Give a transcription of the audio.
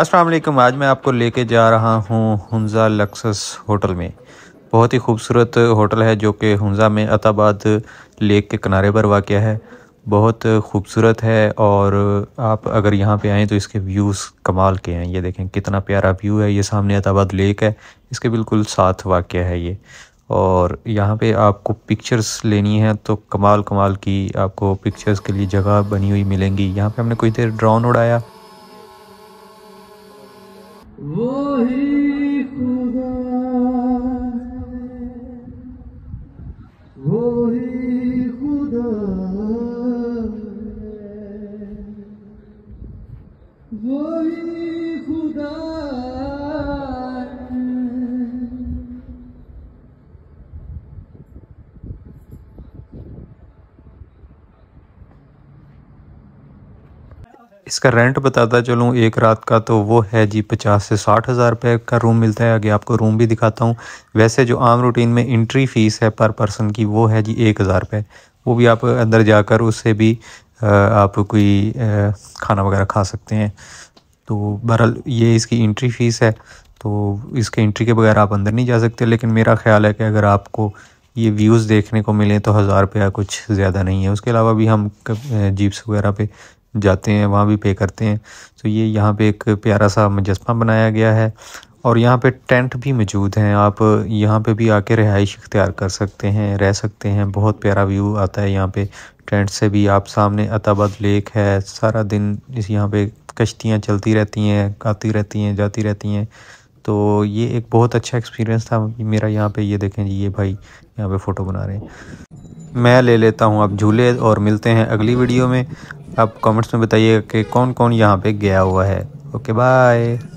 वालेकुम आज मैं आपको लेके जा रहा हूँ हंजा लक्सस होटल में बहुत ही खूबसूरत होटल है जो कि हंजा में अताबाद लेक के किनारे पर वाक़ है बहुत खूबसूरत है और आप अगर यहाँ पे आएँ तो इसके व्यूज़ कमाल के हैं ये देखें कितना प्यारा व्यू है ये सामने अताबाद लेक है इसके बिल्कुल साथ वाक़ है ये और यहाँ पे आपको पिक्चर्स लेनी है तो कमाल कमाल की आपको पिक्चर्स के लिए जगह बनी हुई मिलेंगी यहाँ पे हमने कुछ देर ड्रोन उड़ाया वही खुदा वही खुदा वही खुदा इसका रेंट बताता चलूँ एक रात का तो वो है जी पचास से साठ हज़ार रुपये का रूम मिलता है आगे आपको रूम भी दिखाता हूँ वैसे जो आम रूटीन में इंट्री फ़ीस है पर पर्सन की वो है जी एक हज़ार रुपये वो भी आप अंदर जाकर उससे भी आप कोई खाना वगैरह खा सकते हैं तो बहरहाल ये इसकी इंट्री फ़ीस है तो इसके इंट्री के बगैर आप अंदर नहीं जा सकते लेकिन मेरा ख्याल है कि अगर आपको ये व्यूज़ देखने को मिले तो हज़ार रुपया कुछ ज़्यादा नहीं है उसके अलावा भी हम जीप्स वगैरह पे जाते हैं वहाँ भी पे करते हैं तो ये यहाँ पे एक प्यारा सा मुजस्मा बनाया गया है और यहाँ पे टेंट भी मौजूद हैं आप यहाँ पे भी आके रिहाइश इख्तियार कर सकते हैं रह सकते हैं बहुत प्यारा व्यू आता है यहाँ पे टेंट से भी आप सामने अताबाद लेक है सारा दिन इस यहाँ पे कश्तियाँ चलती रहती हैं आती रहती हैं जाती रहती हैं तो ये एक बहुत अच्छा एक्सपीरियंस था मेरा यहाँ पे ये देखें जी ये भाई यहाँ पे फ़ोटो बना रहे हैं मैं ले लेता हूँ अब झूले और मिलते हैं अगली वीडियो में आप कमेंट्स में बताइए कि कौन कौन यहाँ पे गया हुआ है ओके बाय